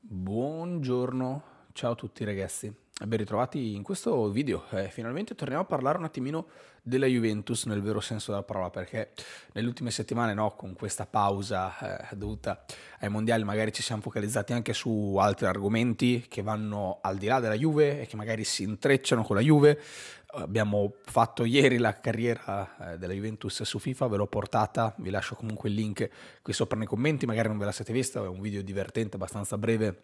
Buongiorno, ciao a tutti ragazzi. Ben ritrovati in questo video. Eh, finalmente torniamo a parlare un attimino della Juventus nel vero senso della parola, perché nelle ultime settimane, no, con questa pausa eh, dovuta ai mondiali, magari ci siamo focalizzati anche su altri argomenti che vanno al di là della Juve e che magari si intrecciano con la Juve. Abbiamo fatto ieri la carriera eh, della Juventus su FIFA, ve l'ho portata, vi lascio comunque il link qui sopra nei commenti, magari non ve la siete vista, è un video divertente, abbastanza breve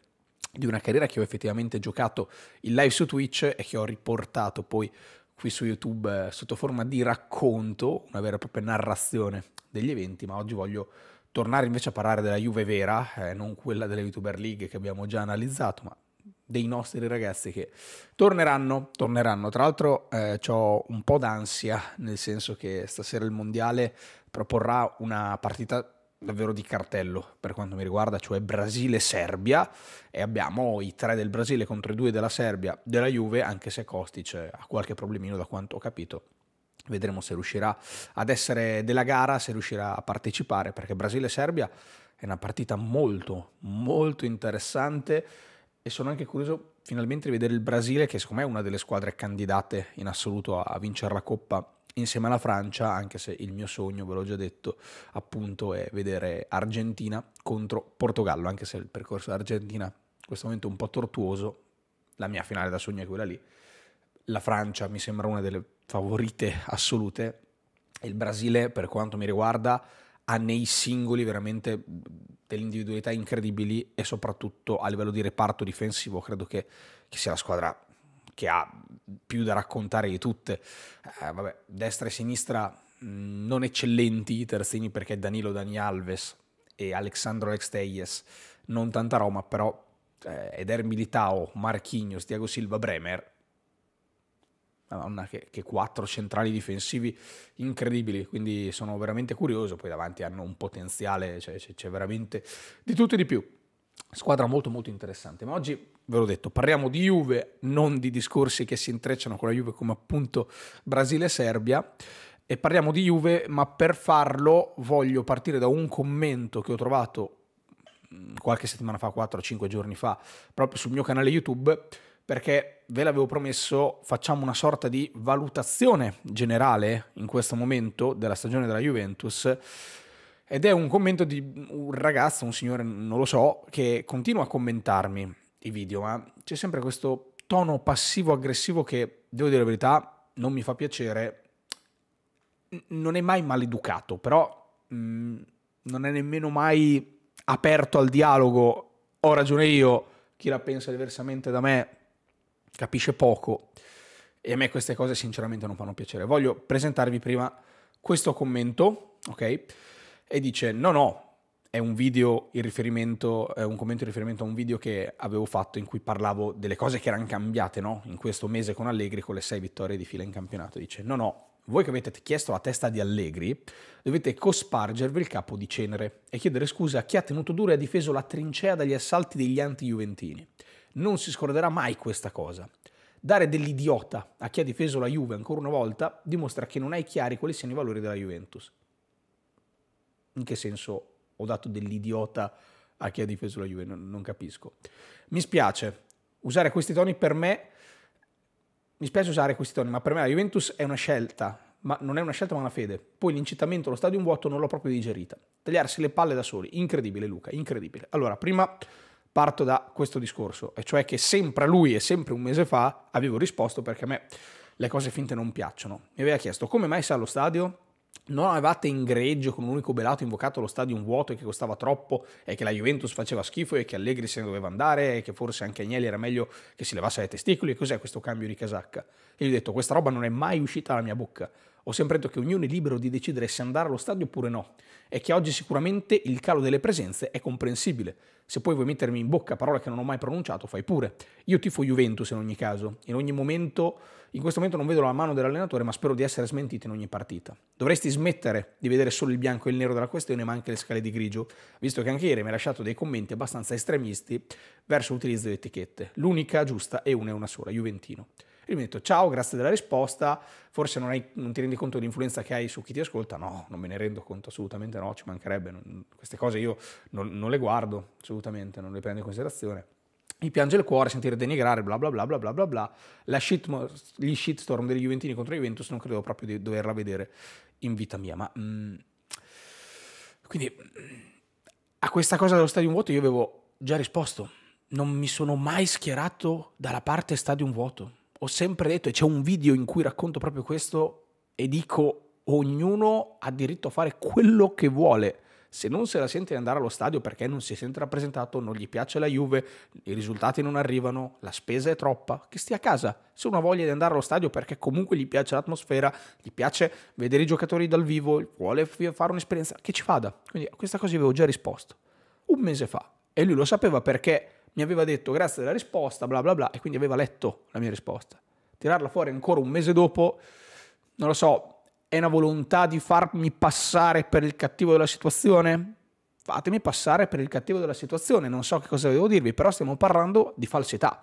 di una carriera che ho effettivamente giocato in live su Twitch e che ho riportato poi qui su YouTube eh, sotto forma di racconto, una vera e propria narrazione degli eventi, ma oggi voglio tornare invece a parlare della Juve vera, eh, non quella delle YouTuber League che abbiamo già analizzato, ma dei nostri ragazzi che torneranno, torneranno. Tra l'altro eh, ho un po' d'ansia, nel senso che stasera il Mondiale proporrà una partita davvero di cartello per quanto mi riguarda, cioè Brasile-Serbia e abbiamo i tre del Brasile contro i due della Serbia della Juve, anche se Kostic ha qualche problemino da quanto ho capito. Vedremo se riuscirà ad essere della gara, se riuscirà a partecipare, perché Brasile-Serbia è una partita molto, molto interessante e sono anche curioso finalmente di vedere il Brasile, che secondo me è una delle squadre candidate in assoluto a, a vincere la Coppa insieme alla Francia, anche se il mio sogno, ve l'ho già detto, appunto è vedere Argentina contro Portogallo, anche se il percorso dell'Argentina in questo momento è un po' tortuoso, la mia finale da sogno è quella lì. La Francia mi sembra una delle favorite assolute, e il Brasile per quanto mi riguarda ha nei singoli veramente delle individualità incredibili e soprattutto a livello di reparto difensivo credo che, che sia la squadra che ha più da raccontare di tutte. Eh, vabbè, destra e sinistra mh, non eccellenti i terzini perché Danilo Dani Alves e Alexandro Alex Teyes non tanta Roma, però eh, Eder Militao, Marchignos, Diago Silva, Bremer Madonna, che, che quattro centrali difensivi incredibili, quindi sono veramente curioso, poi davanti hanno un potenziale, cioè, c'è veramente di tutto e di più. Squadra molto molto interessante, ma oggi ve l'ho detto, parliamo di Juve, non di discorsi che si intrecciano con la Juve come appunto Brasile-Serbia e parliamo di Juve, ma per farlo voglio partire da un commento che ho trovato mm, qualche settimana fa, 4-5 giorni fa, proprio sul mio canale YouTube perché ve l'avevo promesso, facciamo una sorta di valutazione generale in questo momento della stagione della Juventus. Ed è un commento di un ragazzo, un signore, non lo so, che continua a commentarmi i video, ma c'è sempre questo tono passivo-aggressivo che, devo dire la verità, non mi fa piacere. Non è mai maleducato, però mh, mm, non è nemmeno mai aperto al dialogo. Ho ragione io, chi la pensa diversamente da me capisce poco e a me queste cose sinceramente non fanno piacere. Voglio presentarvi prima questo commento, ok? E dice no no, è un video in riferimento, un commento in riferimento a un video che avevo fatto in cui parlavo delle cose che erano cambiate, no? In questo mese con Allegri con le sei vittorie di fila in campionato. Dice: No, no, voi che avete chiesto la testa di Allegri, dovete cospargervi il capo di cenere e chiedere scusa a chi ha tenuto duro e ha difeso la trincea dagli assalti degli anti-juventini non si scorderà mai questa cosa. Dare dell'idiota a chi ha difeso la Juve ancora una volta dimostra che non hai chiari quali siano i valori della Juventus. In che senso ho dato dell'idiota a chi ha difeso la Juve? Non, non capisco. Mi spiace usare questi toni per me. Mi spiace usare questi toni, ma per me la Juventus è una scelta, ma non è una scelta ma una fede. Poi l'incitamento allo stadio vuoto non l'ho proprio digerita. Tagliarsi le palle da soli, incredibile Luca, incredibile. Allora, prima parto da questo discorso, e cioè che sempre lui e sempre un mese fa avevo risposto perché a me le cose finte non piacciono. Mi aveva chiesto come mai sei allo stadio? Non avevate in greggio con un unico belato invocato lo stadio vuoto e che costava troppo e che la Juventus faceva schifo e che Allegri se ne doveva andare e che forse anche Agnelli era meglio che si levasse dai testicoli? Cos'è questo cambio di casacca? E gli ho detto questa roba non è mai uscita dalla mia bocca ho sempre detto che ognuno è libero di decidere se andare allo stadio oppure no, e che oggi sicuramente il calo delle presenze è comprensibile. Se poi vuoi mettermi in bocca parole che non ho mai pronunciato, fai pure. Io tifo Juventus in ogni caso, in ogni momento, in questo momento non vedo la mano dell'allenatore, ma spero di essere smentito in ogni partita. Dovresti smettere di vedere solo il bianco e il nero della questione, ma anche le scale di grigio, visto che anche ieri mi ha lasciato dei commenti abbastanza estremisti verso l'utilizzo di etichette. L'unica giusta è una e una sola, Juventino. E mi ha detto ciao, grazie della risposta, forse non, hai, non, ti rendi conto dell'influenza che hai su chi ti ascolta, no, non me ne rendo conto assolutamente, no, ci mancherebbe, non, queste cose io non, non le guardo assolutamente, non le prendo in considerazione mi piange il cuore sentire denigrare bla bla bla bla bla bla bla la shit, gli shitstorm degli Juventini contro Juventus non credo proprio di doverla vedere in vita mia ma mm, quindi a questa cosa dello stadio vuoto io avevo già risposto non mi sono mai schierato dalla parte stadio vuoto ho sempre detto, e c'è un video in cui racconto proprio questo, e dico, ognuno ha diritto a fare quello che vuole. Se non se la sente di andare allo stadio perché non si sente rappresentato, non gli piace la Juve, i risultati non arrivano, la spesa è troppa, che stia a casa. Se uno ha voglia di andare allo stadio perché comunque gli piace l'atmosfera, gli piace vedere i giocatori dal vivo, vuole fare un'esperienza, che ci vada. Quindi a questa cosa avevo già risposto un mese fa e lui lo sapeva perché mi aveva detto grazie della risposta, bla bla bla, e quindi aveva letto la mia risposta. Tirarla fuori ancora un mese dopo, non lo so, è una volontà di farmi passare per il cattivo della situazione? Fatemi passare per il cattivo della situazione, non so che cosa devo dirvi, però stiamo parlando di falsità,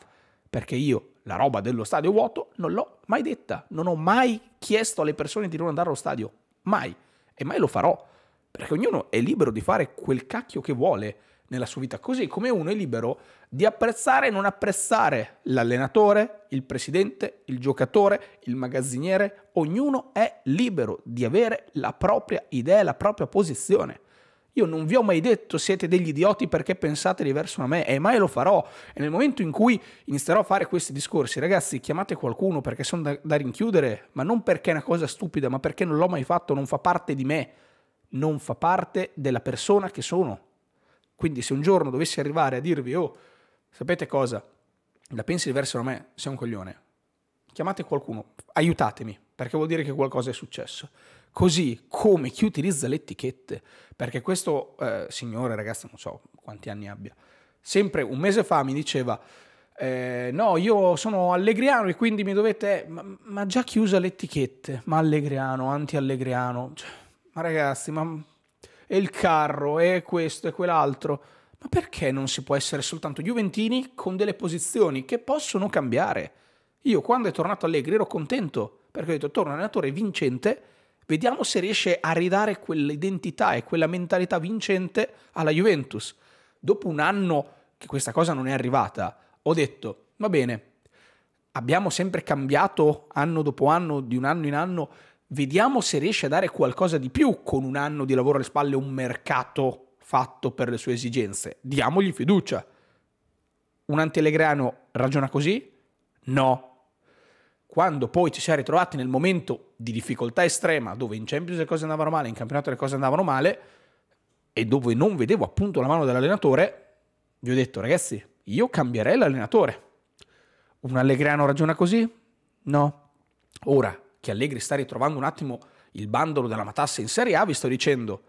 perché io la roba dello stadio vuoto non l'ho mai detta, non ho mai chiesto alle persone di non andare allo stadio, mai, e mai lo farò, perché ognuno è libero di fare quel cacchio che vuole nella sua vita, così come uno è libero di apprezzare e non apprezzare l'allenatore, il presidente, il giocatore, il magazziniere, ognuno è libero di avere la propria idea, la propria posizione. Io non vi ho mai detto siete degli idioti perché pensate diverso da me e mai lo farò. E nel momento in cui inizierò a fare questi discorsi, ragazzi, chiamate qualcuno perché sono da, da rinchiudere, ma non perché è una cosa stupida, ma perché non l'ho mai fatto, non fa parte di me, non fa parte della persona che sono. Quindi se un giorno dovessi arrivare a dirvi, oh, sapete cosa, la pensi diverso da me, sei un coglione, chiamate qualcuno, aiutatemi, perché vuol dire che qualcosa è successo. Così come chi utilizza le etichette, perché questo eh, signore, ragazzi, non so quanti anni abbia, sempre un mese fa mi diceva, eh, no, io sono allegriano e quindi mi dovete... Ma, ma già chi usa le etichette, ma allegriano, anti-allegriano, cioè, ma ragazzi, ma e il carro e questo e quell'altro. Ma perché non si può essere soltanto Juventini con delle posizioni che possono cambiare? Io quando è tornato Allegri ero contento perché ho detto torna allenatore vincente, vediamo se riesce a ridare quell'identità e quella mentalità vincente alla Juventus. Dopo un anno che questa cosa non è arrivata, ho detto va bene, abbiamo sempre cambiato anno dopo anno, di un anno in anno, Vediamo se riesce a dare qualcosa di più con un anno di lavoro alle spalle, un mercato fatto per le sue esigenze. Diamogli fiducia. Un antelegrano ragiona così? No. Quando poi ci si è ritrovati nel momento di difficoltà estrema, dove in Champions le cose andavano male, in campionato le cose andavano male, e dove non vedevo appunto la mano dell'allenatore, vi ho detto ragazzi, io cambierei l'allenatore. Un Allegrano ragiona così? No. Ora, che Allegri sta ritrovando un attimo il bandolo della matassa in Serie A, vi sto dicendo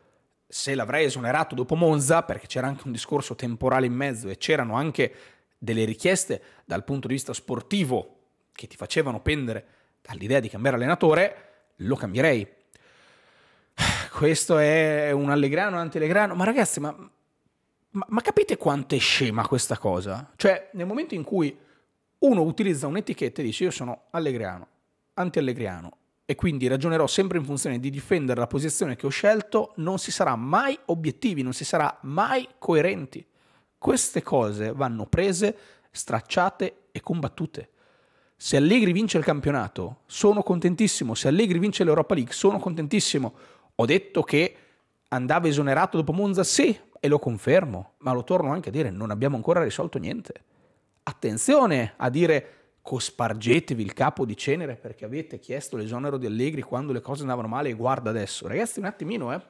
se l'avrei esonerato dopo Monza, perché c'era anche un discorso temporale in mezzo e c'erano anche delle richieste dal punto di vista sportivo che ti facevano pendere dall'idea di cambiare allenatore, lo cambierei. Questo è un allegrano, un antiallegrano, ma ragazzi, ma, ma, ma capite quanto è scema questa cosa? Cioè, nel momento in cui uno utilizza un'etichetta e dice io sono allegrano, antiallegriano e quindi ragionerò sempre in funzione di difendere la posizione che ho scelto, non si sarà mai obiettivi, non si sarà mai coerenti. Queste cose vanno prese, stracciate e combattute. Se Allegri vince il campionato, sono contentissimo. Se Allegri vince l'Europa League, sono contentissimo. Ho detto che andava esonerato dopo Monza, sì, e lo confermo, ma lo torno anche a dire, non abbiamo ancora risolto niente. Attenzione a dire cospargetevi il capo di cenere perché avete chiesto l'esonero di Allegri quando le cose andavano male e guarda adesso. Ragazzi, un attimino, eh.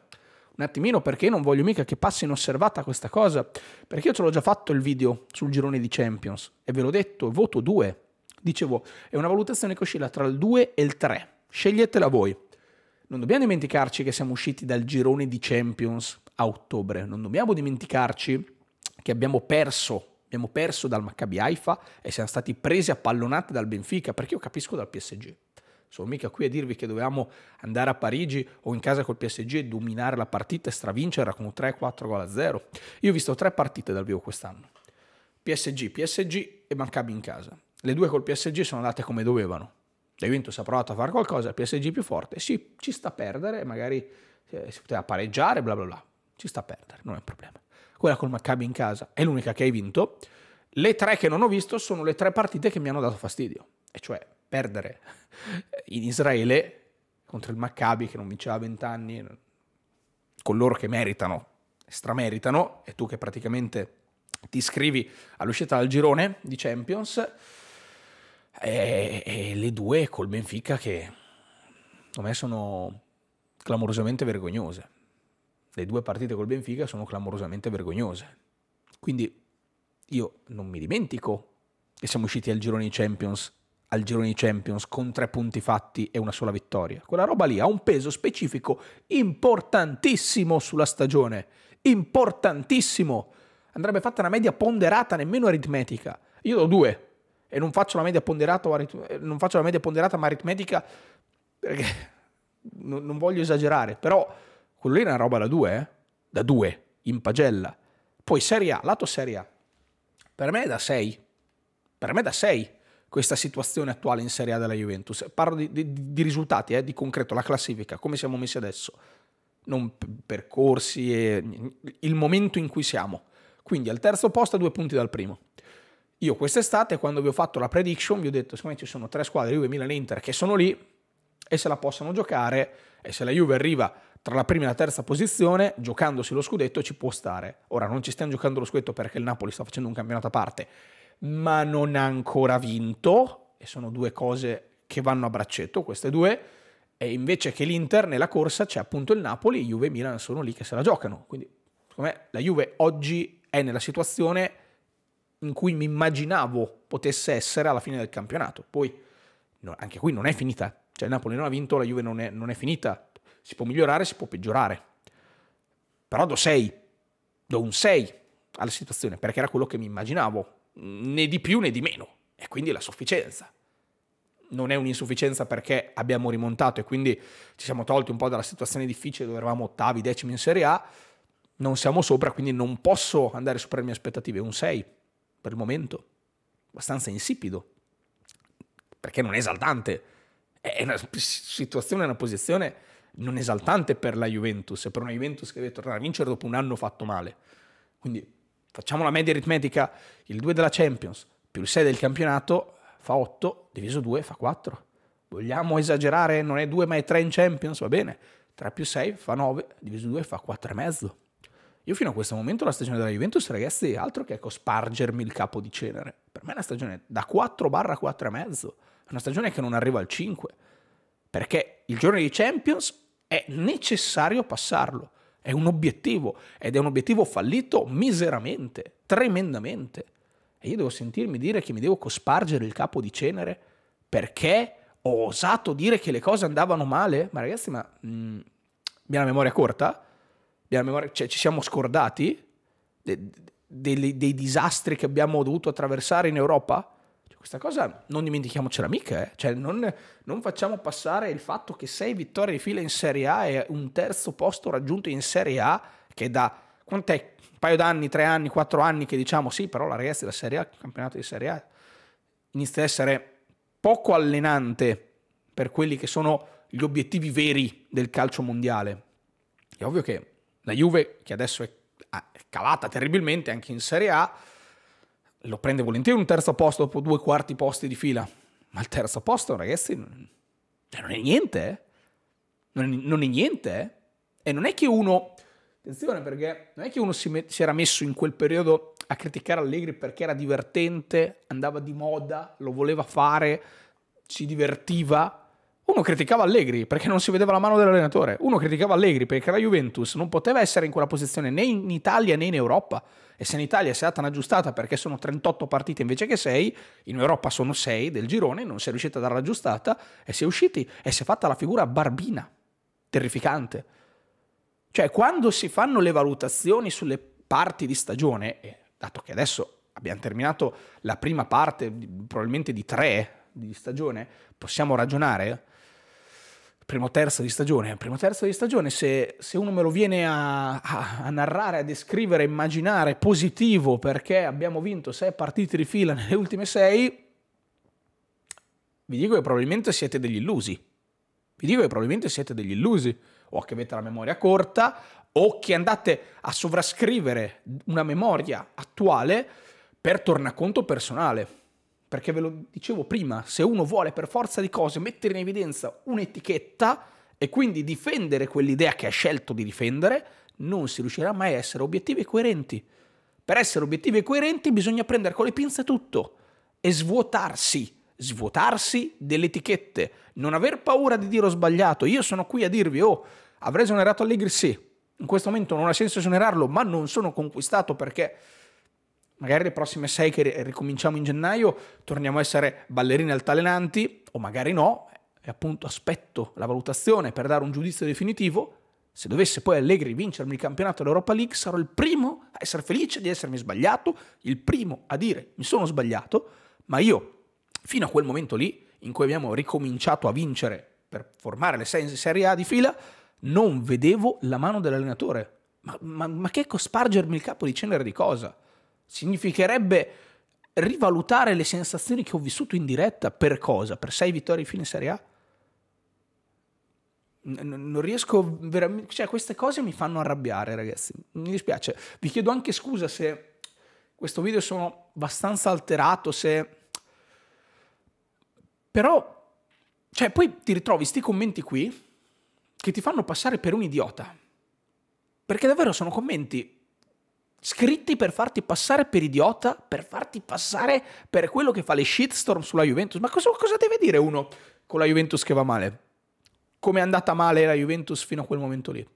Un attimino perché non voglio mica che passi inosservata questa cosa, perché io ce l'ho già fatto il video sul girone di Champions e ve l'ho detto, voto 2. Dicevo, è una valutazione che oscilla tra il 2 e il 3. Sceglietela voi. Non dobbiamo dimenticarci che siamo usciti dal girone di Champions a ottobre, non dobbiamo dimenticarci che abbiamo perso Abbiamo perso dal Maccabi Haifa e siamo stati presi a pallonate dal Benfica, perché io capisco dal PSG. Sono mica qui a dirvi che dovevamo andare a Parigi o in casa col PSG e dominare la partita e stravincerla con 3-4 gol a 0. Io ho visto tre partite dal vivo quest'anno. PSG, PSG e Maccabi in casa. Le due col PSG sono andate come dovevano. La Juventus ha provato a fare qualcosa, il PSG più forte, sì, ci sta a perdere, magari eh, si poteva pareggiare, bla bla bla ci sta a perdere, non è un problema. Quella col Maccabi in casa è l'unica che hai vinto. Le tre che non ho visto sono le tre partite che mi hanno dato fastidio, e cioè perdere in Israele contro il Maccabi che non vinceva a 20 anni, con loro che meritano, strameritano, e tu che praticamente ti iscrivi all'uscita dal girone di Champions, e, e le due col Benfica che secondo me sono clamorosamente vergognose le due partite col Benfica sono clamorosamente vergognose. Quindi io non mi dimentico che siamo usciti al girone di Champions, al girone di Champions con tre punti fatti e una sola vittoria. Quella roba lì ha un peso specifico importantissimo sulla stagione, importantissimo. Andrebbe fatta una media ponderata, nemmeno aritmetica. Io do due e non faccio la media ponderata, non faccio la media ponderata ma aritmetica perché non voglio esagerare, però quello lì era una roba da due, eh? Da due, in pagella. Poi Serie A, lato Serie A. Per me è da 6. Per me è da 6 questa situazione attuale in Serie A della Juventus. Parlo di, di, di risultati, eh, di concreto, la classifica, come siamo messi adesso. Non percorsi, e, il momento in cui siamo. Quindi al terzo posto a due punti dal primo. Io quest'estate, quando vi ho fatto la prediction, vi ho detto, secondo me ci sono tre squadre, Juve, Milan e Inter, che sono lì e se la possono giocare e se la Juve arriva tra la prima e la terza posizione, giocandosi lo scudetto, ci può stare. Ora non ci stiamo giocando lo scudetto perché il Napoli sta facendo un campionato a parte, ma non ha ancora vinto, e sono due cose che vanno a braccetto, queste due, e invece che l'Inter nella corsa c'è appunto il Napoli, Juve e Milan sono lì che se la giocano. Quindi, secondo me, la Juve oggi è nella situazione in cui mi immaginavo potesse essere alla fine del campionato. Poi, no, anche qui non è finita. Cioè, il Napoli non ha vinto, la Juve non è, non è finita si può migliorare, si può peggiorare. Però do 6, do un 6 alla situazione, perché era quello che mi immaginavo, né di più né di meno, e quindi la sufficienza. Non è un'insufficienza perché abbiamo rimontato e quindi ci siamo tolti un po' dalla situazione difficile dove eravamo ottavi, decimi in Serie A, non siamo sopra, quindi non posso andare sopra le mie aspettative. Un 6 per il momento, abbastanza insipido, perché non è esaltante. È una situazione, una posizione non esaltante per la Juventus, per una Juventus che deve tornare a vincere dopo un anno fatto male. Quindi facciamo la media aritmetica, il 2 della Champions più il 6 del campionato fa 8, diviso 2 fa 4. Vogliamo esagerare, non è 2 ma è 3 in Champions, va bene. 3 più 6 fa 9, diviso 2 fa 4 e mezzo. Io fino a questo momento la stagione della Juventus, ragazzi, altro che ecco spargermi il capo di cenere. Per me è una stagione da 4 barra 4 4,5. È una stagione che non arriva al 5. Perché il giorno di Champions è necessario passarlo. È un obiettivo ed è un obiettivo fallito miseramente, tremendamente. E io devo sentirmi dire che mi devo cospargere il capo di cenere perché ho osato dire che le cose andavano male? Ma ragazzi, ma mh, mm, la memoria corta? La memoria, cioè, ci siamo scordati de, de, de, dei disastri che abbiamo dovuto attraversare in Europa? Questa cosa non dimentichiamocela mica, eh. cioè non, non, facciamo passare il fatto che sei vittorie di fila in Serie A e un terzo posto raggiunto in Serie A che da quant'è? Un paio d'anni, tre anni, quattro anni che diciamo sì, però la ragazza della Serie A, il campionato di Serie A inizia ad essere poco allenante per quelli che sono gli obiettivi veri del calcio mondiale. È ovvio che la Juve, che adesso è ah, calata terribilmente anche in Serie A, lo prende volentieri un terzo posto dopo due quarti posti di fila. Ma il terzo posto, ragazzi, non, cioè, è niente. Eh? Non, non, è niente. Eh. E non è che uno... Attenzione perché non è che uno si, met, si era messo in quel periodo a criticare Allegri perché era divertente, andava di moda, lo voleva fare, ci divertiva uno criticava Allegri perché non si vedeva la mano dell'allenatore, uno criticava Allegri perché la Juventus non poteva essere in quella posizione né in Italia né in Europa. E se in Italia si è data un'aggiustata perché sono 38 partite invece che 6, in Europa sono 6 del girone, non si è riuscita a dare l'aggiustata e si è usciti e si è fatta la figura barbina, terrificante. Cioè quando si fanno le valutazioni sulle parti di stagione, e dato che adesso abbiamo terminato la prima parte probabilmente di 3 eh, di stagione, possiamo ragionare primo terzo di stagione, eh, primo terzo di stagione, se, se uno me lo viene a, a, a, narrare, a descrivere, a immaginare positivo perché abbiamo vinto sei partite di fila nelle ultime sei, vi dico che probabilmente siete degli illusi. Vi dico che probabilmente siete degli illusi, o che avete la memoria corta, o che andate a sovrascrivere una memoria attuale per tornaconto personale. Perché ve lo dicevo prima, se uno vuole per forza di cose mettere in evidenza un'etichetta e quindi difendere quell'idea che ha scelto di difendere, non si riuscirà mai a essere obiettivi e coerenti. Per essere obiettivi e coerenti bisogna prendere con le pinze tutto e svuotarsi, svuotarsi delle etichette, non aver paura di dire ho sbagliato. Io sono qui a dirvi, oh, avrei esonerato Allegri sì, in questo momento non ha senso esonerarlo, ma non sono conquistato perché magari le prossime sei che ricominciamo in gennaio torniamo a essere ballerine altalenanti o magari no, e appunto aspetto la valutazione per dare un giudizio definitivo. Se dovesse poi Allegri vincermi il campionato dell'Europa League sarò il primo a essere felice di essermi sbagliato, il primo a dire mi sono sbagliato, ma io fino a quel momento lì in cui abbiamo ricominciato a vincere per formare le sei in Serie A di fila, non vedevo la mano dell'allenatore. Ma, ma, ma che cospargermi il capo di cenere di cosa? Significherebbe rivalutare le sensazioni che ho vissuto in diretta per cosa? Per sei vittorie in fine Serie A? non riesco veramente. Cioè, queste cose mi fanno arrabbiare, ragazzi. Mi dispiace. Vi chiedo anche scusa se questo video sono abbastanza alterato, se. Però. Cioè, poi ti ritrovi questi commenti qui che ti fanno passare per un idiota. Perché davvero sono commenti scritti per farti passare per idiota, per farti passare per quello che fa le shitstorm sulla Juventus. Ma cosa, cosa, deve dire uno con la Juventus che va male? Come è andata male la Juventus fino a quel momento lì?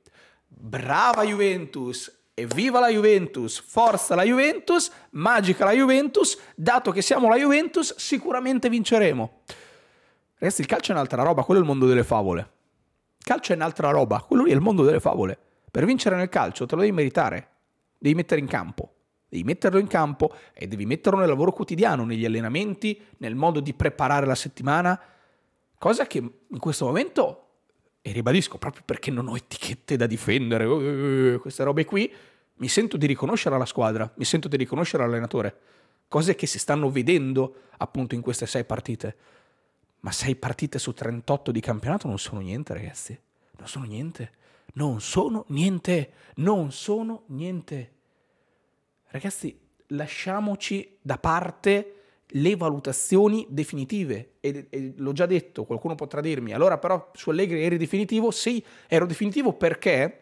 Brava Juventus! Evviva la Juventus, forza la Juventus, magica la Juventus, dato che siamo la Juventus sicuramente vinceremo. Ragazzi, il calcio è un'altra roba, quello è il mondo delle favole. Il calcio è un'altra roba, quello lì è il mondo delle favole. Per vincere nel calcio te lo devi meritare, devi mettere in campo. Devi metterlo in campo e devi metterlo nel lavoro quotidiano, negli allenamenti, nel modo di preparare la settimana, cosa che in questo momento, e ribadisco proprio perché non ho etichette da difendere, oh, oh, oh, queste robe qui, mi sento di riconoscere alla squadra, mi sento di riconoscere all'allenatore, cose che si stanno vedendo appunto in queste sei partite. Ma sei partite su 38 di campionato non sono niente, ragazzi. Non sono niente. Non sono niente. Non sono niente. Ragazzi, lasciamoci da parte le valutazioni definitive. E, e, l'ho già detto, qualcuno potrà dirmi, allora però su Allegri eri definitivo? Sì, ero definitivo perché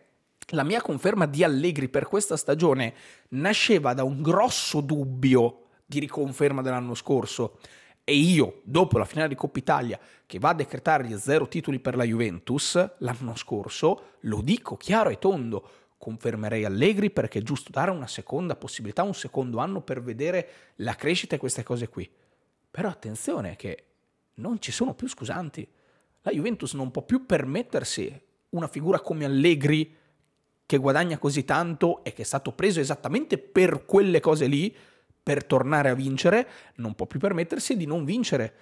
la mia conferma di Allegri per questa stagione nasceva da un grosso dubbio di riconferma dell'anno scorso. E io, dopo la finale di Coppa Italia, che va a decretare gli zero titoli per la Juventus l'anno scorso, lo dico chiaro e tondo confermerei Allegri perché è giusto dare una seconda possibilità, un secondo anno per vedere la crescita e queste cose qui. Però attenzione che non ci sono più scusanti. La Juventus non può più permettersi una figura come Allegri che guadagna così tanto e che è stato preso esattamente per quelle cose lì, per tornare a vincere, non può più permettersi di non vincere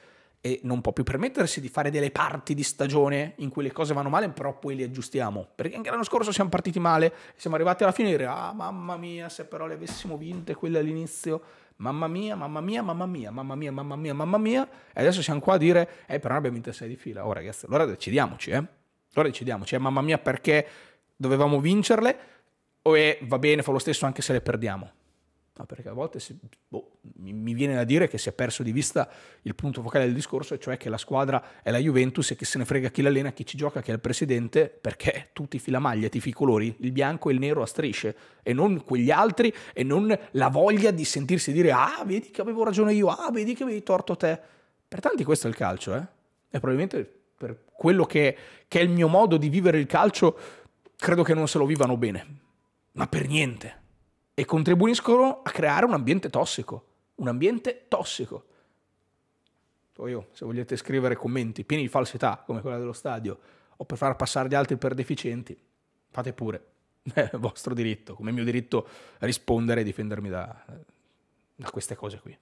e non può più permettersi di fare delle parti di stagione in cui le cose vanno male, però poi le aggiustiamo. Perché anche l'anno scorso siamo partiti male, siamo arrivati alla fine e dire, ah mamma mia, se però le avessimo vinte quelle all'inizio, mamma mia, mamma mia, mamma mia, mamma mia, mamma mia, mamma mia, e adesso siamo qua a dire, eh però abbiamo vinto 6 di fila, oh ragazzi, allora decidiamoci, eh. Allora decidiamoci, eh, mamma mia perché dovevamo vincerle, o è va bene, fa lo stesso anche se le perdiamo ma perché a volte si, boh, mi viene da dire che si è perso di vista il punto focale del discorso, cioè che la squadra è la Juventus e che se ne frega chi l'allena, chi ci gioca, chi è il presidente, perché tu tifi la maglia, tifi i colori, il bianco e il nero a strisce, e non quegli altri, e non la voglia di sentirsi dire ah, vedi che avevo ragione io, ah, vedi che avevi torto te. Per tanti questo è il calcio, eh? E probabilmente per quello che, che è il mio modo di vivere il calcio, credo che non se lo vivano bene, ma per niente e contribuiscono a creare un ambiente tossico. Un ambiente tossico. Poi se volete scrivere commenti pieni di falsità, come quella dello stadio, o per far passare gli altri per deficienti, fate pure. È vostro diritto, come mio diritto rispondere e difendermi da, da queste cose qui.